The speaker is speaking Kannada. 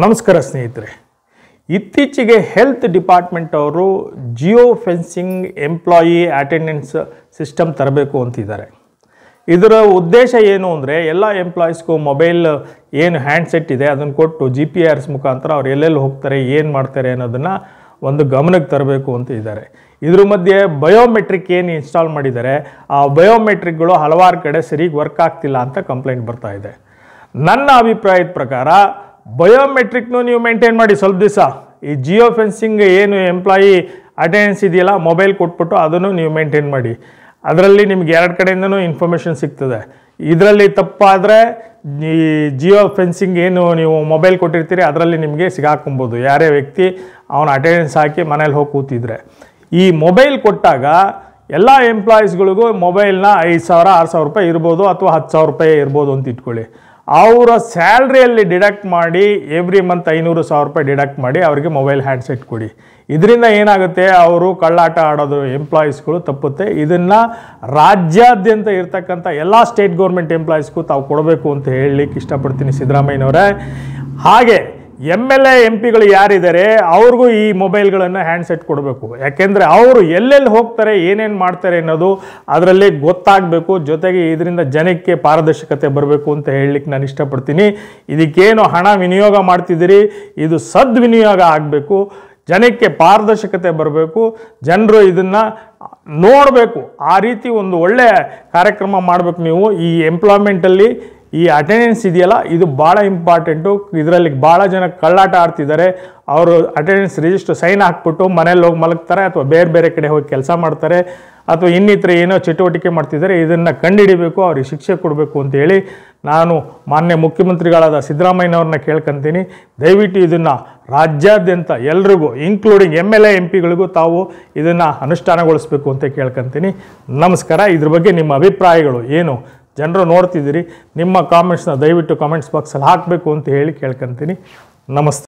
ನಮಸ್ಕಾರ ಸ್ನೇಹಿತರೆ ಇತ್ತೀಚೆಗೆ ಹೆಲ್ತ್ ಡಿಪಾರ್ಟ್ಮೆಂಟ್ ಅವರು geo fencing employee attendance system ತರಬೇಕು ಅಂತಿದ್ದಾರೆ ಇದರ ಉದ್ದೇಶ ಏನು ಅಂದರೆ ಎಲ್ಲ ಎಂಪ್ಲಾಯೀಸ್ಗೂ ಮೊಬೈಲ್ ಏನು ಹ್ಯಾಂಡ್ಸೆಟ್ ಇದೆ ಅದನ್ನು ಕೊಟ್ಟು ಜಿ ಪಿ ಆರ್ಸ್ ಮುಖಾಂತರ ಅವ್ರು ಎಲ್ಲೆಲ್ಲಿ ಹೋಗ್ತಾರೆ ಏನು ಮಾಡ್ತಾರೆ ಅನ್ನೋದನ್ನು ಒಂದು ಗಮನಕ್ಕೆ ತರಬೇಕು ಅಂತ ಇದ್ದಾರೆ ಇದ್ರ ಮಧ್ಯೆ ಬಯೋಮೆಟ್ರಿಕ್ ಏನು ಇನ್ಸ್ಟಾಲ್ ಮಾಡಿದ್ದಾರೆ ಆ ಬಯೋಮೆಟ್ರಿಕ್ಗಳು ಹಲವಾರು ಕಡೆ ಸರಿಗೆ ವರ್ಕ್ ಆಗ್ತಿಲ್ಲ ಅಂತ ಕಂಪ್ಲೇಂಟ್ ಬರ್ತಾ ಇದೆ ನನ್ನ ಅಭಿಪ್ರಾಯದ ಪ್ರಕಾರ ಬಯೋಮೆಟ್ರಿಕ್ನು ನೀವು ಮೇಂಟೈನ್ ಮಾಡಿ ಸ್ವಲ್ಪ ದಿವಸ ಈ ಜಿಯೋ ಫೆನ್ಸಿಂಗ್ ಏನು ಎಂಪ್ಲಾಯಿ ಅಟೆಂಡೆನ್ಸ್ ಇದೆಯಲ್ಲ ಮೊಬೈಲ್ ಕೊಟ್ಬಿಟ್ಟು ಅದನ್ನು ನೀವು ಮೇಂಟೈನ್ ಮಾಡಿ ಅದರಲ್ಲಿ ನಿಮ್ಗೆ ಎರಡು ಕಡೆಯಿಂದನೂ ಇನ್ಫಾರ್ಮೇಷನ್ ಸಿಗ್ತದೆ ಇದರಲ್ಲಿ ತಪ್ಪಾದರೆ ಈ ಜಿಯೋ ಫೆನ್ಸಿಂಗ್ ಏನು ನೀವು ಮೊಬೈಲ್ ಕೊಟ್ಟಿರ್ತೀರಿ ಅದರಲ್ಲಿ ನಿಮಗೆ ಸಿಗಾಕೊಬೋದು ಯಾರೇ ವ್ಯಕ್ತಿ ಅವನ ಅಟೆಂಡೆನ್ಸ್ ಹಾಕಿ ಮನೇಲಿ ಹೋಗಿ ಕೂತಿದ್ರೆ ಈ ಮೊಬೈಲ್ ಕೊಟ್ಟಾಗ ಎಲ್ಲ ಎಂಪ್ಲಾಯೀಸ್ಗಳಿಗೂ ಮೊಬೈಲ್ನ ಐದು ಸಾವಿರ ಆರು ಸಾವಿರ ರೂಪಾಯಿ ಇರ್ಬೋದು ಅಥವಾ ಹತ್ತು ಸಾವಿರ ರೂಪಾಯಿ ಇರ್ಬೋದು ಅಂತ ಇಟ್ಕೊಳ್ಳಿ ಅವರ ಸ್ಯಾಲ್ರಿಯಲ್ಲಿ ಡಿಡಕ್ಟ್ ಮಾಡಿ ಎವ್ರಿ ಮಂತ್ ಐನೂರು ಸಾವಿರ ರೂಪಾಯಿ ಡಿಡಕ್ಟ್ ಮಾಡಿ ಅವರಿಗೆ ಮೊಬೈಲ್ ಹ್ಯಾಂಡ್ಸೆಟ್ ಕೊಡಿ ಇದರಿಂದ ಏನಾಗುತ್ತೆ ಅವರು ಕಳ್ಳಾಟ ಆಡೋದು ಎಂಪ್ಲಾಯೀಸ್ಗಳು ತಪ್ಪುತ್ತೆ ಇದನ್ನು ರಾಜ್ಯಾದ್ಯಂತ ಇರ್ತಕ್ಕಂಥ ಎಲ್ಲ ಸ್ಟೇಟ್ ಗೌರ್ಮೆಂಟ್ ಎಂಪ್ಲಾಯೀಸ್ಗೂ ತಾವು ಕೊಡಬೇಕು ಅಂತ ಹೇಳಲಿಕ್ಕೆ ಇಷ್ಟಪಡ್ತೀನಿ ಸಿದ್ದರಾಮಯ್ಯನವರೇ ಹಾಗೆ ಎಮ್ ಎಲ್ ಎ ಎಂ ಪಿಗಳು ಯಾರಿದ್ದಾರೆ ಅವ್ರಿಗೂ ಈ ಮೊಬೈಲ್ಗಳನ್ನು ಹ್ಯಾಂಡ್ಸೆಟ್ ಕೊಡಬೇಕು ಯಾಕೆಂದರೆ ಅವರು ಎಲ್ಲೆಲ್ಲಿ ಹೋಗ್ತಾರೆ ಏನೇನು ಮಾಡ್ತಾರೆ ಅನ್ನೋದು ಅದರಲ್ಲಿ ಗೊತ್ತಾಗಬೇಕು ಜೊತೆಗೆ ಇದರಿಂದ ಜನಕ್ಕೆ ಪಾರದರ್ಶಕತೆ ಬರಬೇಕು ಅಂತ ಹೇಳಲಿಕ್ಕೆ ನಾನು ಇಷ್ಟಪಡ್ತೀನಿ ಇದಕ್ಕೇನು ಹಣ ವಿನಿಯೋಗ ಮಾಡ್ತಿದ್ದೀರಿ ಇದು ಸದ್ವಿನಿಯೋಗ ಆಗಬೇಕು ಜನಕ್ಕೆ ಪಾರದರ್ಶಕತೆ ಬರಬೇಕು ಜನರು ಇದನ್ನು ನೋಡಬೇಕು ಆ ರೀತಿ ಒಂದು ಒಳ್ಳೆಯ ಕಾರ್ಯಕ್ರಮ ಮಾಡಬೇಕು ನೀವು ಈ ಎಂಪ್ಲಾಯ್ಮೆಂಟಲ್ಲಿ ಈ ಅಟೆಂಡೆನ್ಸ್ ಇದೆಯಲ್ಲ ಇದು ಭಾಳ ಇಂಪಾರ್ಟೆಂಟು ಇದರಲ್ಲಿ ಭಾಳ ಜನ ಕಳ್ಳಾಟ ಆಡ್ತಿದ್ದಾರೆ ಅವರು ಅಟೆಂಡೆನ್ಸ್ ರಿಜಿಸ್ಟರ್ ಸೈನ್ ಹಾಕ್ಬಿಟ್ಟು ಮನೇಲಿ ಹೋಗಿ ಮಲಗ್ತಾರೆ ಅಥವಾ ಬೇರೆ ಬೇರೆ ಕಡೆ ಹೋಗಿ ಕೆಲಸ ಮಾಡ್ತಾರೆ ಅಥವಾ ಇನ್ನಿತರ ಏನೋ ಚಟುವಟಿಕೆ ಮಾಡ್ತಿದ್ದಾರೆ ಇದನ್ನು ಕಂಡುಹಿಡಿಬೇಕು ಅವ್ರಿಗೆ ಶಿಕ್ಷೆ ಕೊಡಬೇಕು ಅಂತೇಳಿ ನಾನು ಮಾನ್ಯ ಮುಖ್ಯಮಂತ್ರಿಗಳಾದ ಸಿದ್ದರಾಮಯ್ಯನವ್ರನ್ನ ಕೇಳ್ಕೊತೀನಿ ದಯವಿಟ್ಟು ಇದನ್ನು ರಾಜ್ಯಾದ್ಯಂತ ಎಲ್ರಿಗೂ including M L A M ಪಿಗಳಿಗೂ ತಾವು ಇದನ್ನು ಅನುಷ್ಠಾನಗೊಳಿಸಬೇಕು ಅಂತ ಕೇಳ್ಕೊತೀನಿ ನಮಸ್ಕಾರ ಇದ್ರ ಬಗ್ಗೆ ನಿಮ್ಮ ಅಭಿಪ್ರಾಯಗಳು ಏನು ಜನರು ನೋಡ್ತಿದ್ದೀರಿ ನಿಮ್ಮ ಕಾಮೆಂಟ್ಸ್ನ ದಯವಿಟ್ಟು ಕಾಮೆಂಟ್ಸ್ ಬಾಕ್ಸಲ್ಲಿ ಹಾಕಬೇಕು ಅಂತ ಹೇಳಿ ಕೇಳ್ಕೊಂತೀನಿ ನಮಸ್ತೆ